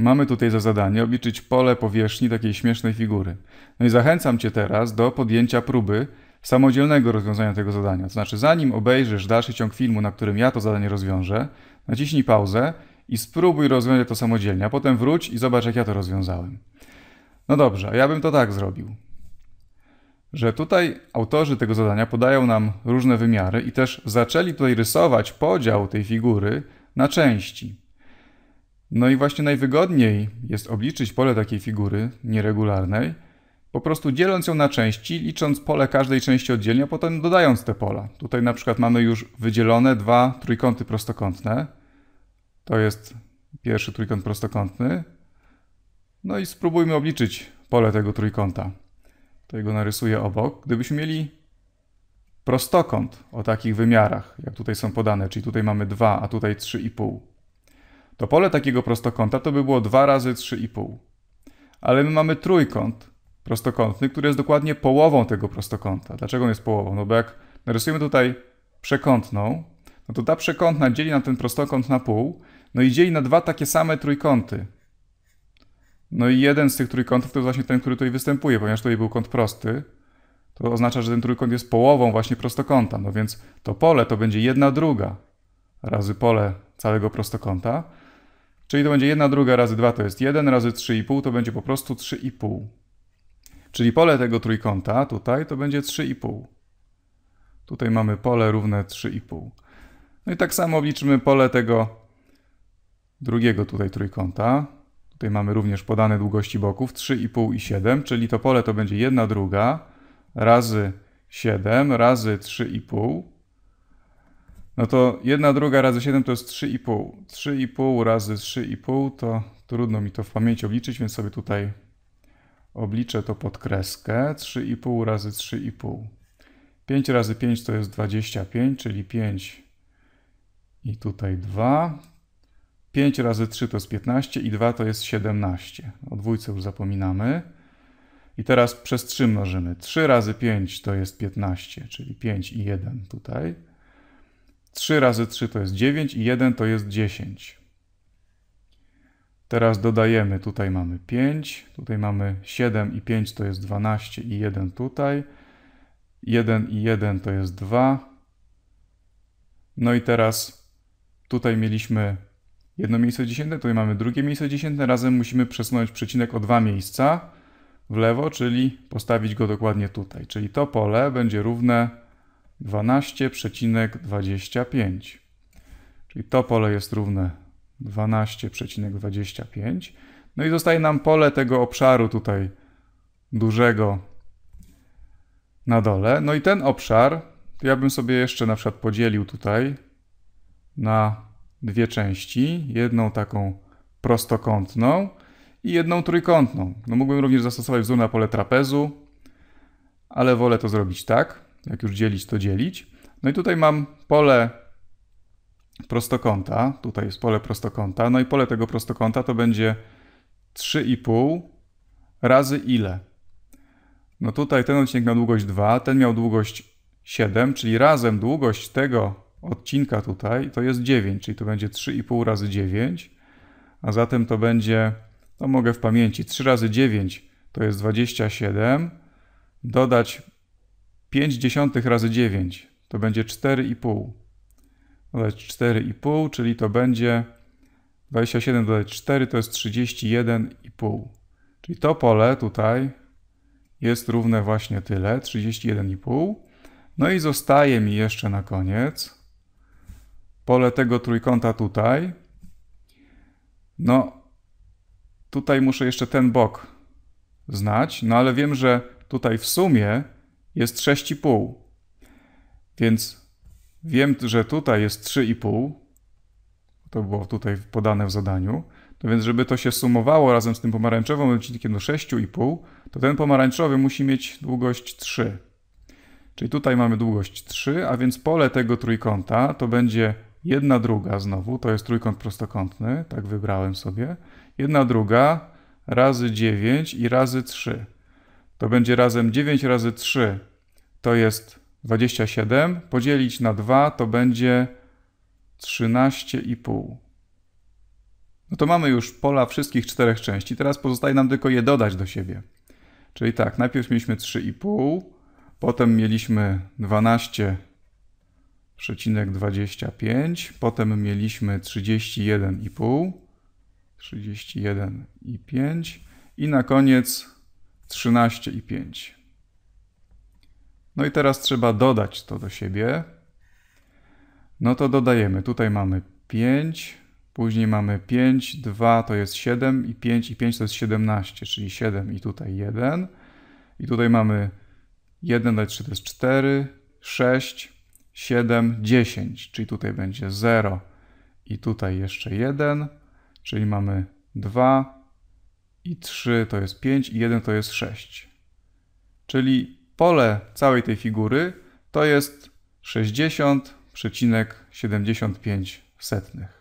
Mamy tutaj za zadanie obliczyć pole powierzchni takiej śmiesznej figury. No i zachęcam Cię teraz do podjęcia próby samodzielnego rozwiązania tego zadania. To znaczy, zanim obejrzysz dalszy ciąg filmu, na którym ja to zadanie rozwiążę, naciśnij pauzę i spróbuj rozwiązać to samodzielnie, a potem wróć i zobacz, jak ja to rozwiązałem. No dobrze, ja bym to tak zrobił, że tutaj autorzy tego zadania podają nam różne wymiary i też zaczęli tutaj rysować podział tej figury na części. No i właśnie najwygodniej jest obliczyć pole takiej figury nieregularnej, po prostu dzieląc ją na części, licząc pole każdej części oddzielnie, a potem dodając te pola. Tutaj na przykład mamy już wydzielone dwa trójkąty prostokątne. To jest pierwszy trójkąt prostokątny. No i spróbujmy obliczyć pole tego trójkąta. To go narysuję obok. Gdybyśmy mieli prostokąt o takich wymiarach, jak tutaj są podane, czyli tutaj mamy 2, a tutaj 3,5, to pole takiego prostokąta to by było 2 razy 3,5. Ale my mamy trójkąt prostokątny, który jest dokładnie połową tego prostokąta. Dlaczego on jest połową? No bo jak narysujemy tutaj przekątną, no to ta przekątna dzieli na ten prostokąt na pół, no i dzieli na dwa takie same trójkąty. No i jeden z tych trójkątów to jest właśnie ten, który tutaj występuje, ponieważ tutaj był kąt prosty, to oznacza, że ten trójkąt jest połową właśnie prostokąta. No więc to pole to będzie jedna druga razy pole całego prostokąta, Czyli to będzie 1 druga razy 2 to jest 1, razy 3,5 to będzie po prostu 3,5. Czyli pole tego trójkąta tutaj to będzie 3,5. Tutaj mamy pole równe 3,5. No i tak samo obliczymy pole tego drugiego tutaj trójkąta. Tutaj mamy również podane długości boków 3,5 i 7, czyli to pole to będzie 1 druga razy 7 razy 3,5 no to 1 druga razy 7 to jest 3,5. 3,5 razy 3,5 to trudno mi to w pamięci obliczyć, więc sobie tutaj obliczę to pod kreskę. 3,5 razy 3,5. 5 razy 5 to jest 25, czyli 5 i tutaj 2. 5 razy 3 to jest 15 i 2 to jest 17. O dwójce już zapominamy. I teraz przez 3 mnożymy. 3 razy 5 to jest 15, czyli 5 i 1 tutaj. 3 razy 3 to jest 9 i 1 to jest 10. Teraz dodajemy, tutaj mamy 5, tutaj mamy 7 i 5 to jest 12 i 1 tutaj. 1 i 1 to jest 2. No i teraz tutaj mieliśmy jedno miejsce dziesiętne, tutaj mamy drugie miejsce dziesiętne. Razem musimy przesunąć przecinek o dwa miejsca w lewo, czyli postawić go dokładnie tutaj. Czyli to pole będzie równe 12,25. Czyli to pole jest równe 12,25. No i zostaje nam pole tego obszaru tutaj dużego na dole. No i ten obszar, ja bym sobie jeszcze na przykład podzielił tutaj na dwie części. Jedną taką prostokątną i jedną trójkątną. No mógłbym również zastosować wzór na pole trapezu, ale wolę to zrobić tak. Jak już dzielić, to dzielić. No i tutaj mam pole prostokąta. Tutaj jest pole prostokąta. No i pole tego prostokąta to będzie 3,5 razy ile? No tutaj ten odcinek miał długość 2, ten miał długość 7, czyli razem długość tego odcinka tutaj to jest 9, czyli to będzie 3,5 razy 9, a zatem to będzie, to mogę w pamięci, 3 razy 9 to jest 27, dodać 0,5 razy 9 to będzie 4,5. Dodać 4,5, czyli to będzie 27 dodać 4 to jest 31,5. Czyli to pole tutaj jest równe właśnie tyle, 31,5. No i zostaje mi jeszcze na koniec pole tego trójkąta tutaj. No, tutaj muszę jeszcze ten bok znać, no ale wiem, że tutaj w sumie jest 6,5. Więc wiem, że tutaj jest 3,5. To było tutaj podane w zadaniu. To więc, żeby to się sumowało razem z tym pomarańczowym odcinkiem do 6,5, to ten pomarańczowy musi mieć długość 3. Czyli tutaj mamy długość 3, a więc pole tego trójkąta to będzie jedna druga znowu, to jest trójkąt prostokątny, tak wybrałem sobie. Jedna druga razy 9 i razy 3 to będzie razem 9 razy 3, to jest 27, podzielić na 2 to będzie 13,5. No to mamy już pola wszystkich czterech części. Teraz pozostaje nam tylko je dodać do siebie. Czyli tak, najpierw mieliśmy 3,5, potem mieliśmy 12,25, potem mieliśmy 31,5, 31,5 i na koniec 13 i 5. No i teraz trzeba dodać to do siebie. No to dodajemy. Tutaj mamy 5, później mamy 5, 2 to jest 7 i 5 i 5 to jest 17, czyli 7 i tutaj 1. I tutaj mamy 1 dać 3 to jest 4, 6, 7, 10, czyli tutaj będzie 0 i tutaj jeszcze 1, czyli mamy 2, i 3 to jest 5 i 1 to jest 6. Czyli pole całej tej figury to jest 60,75 setnych.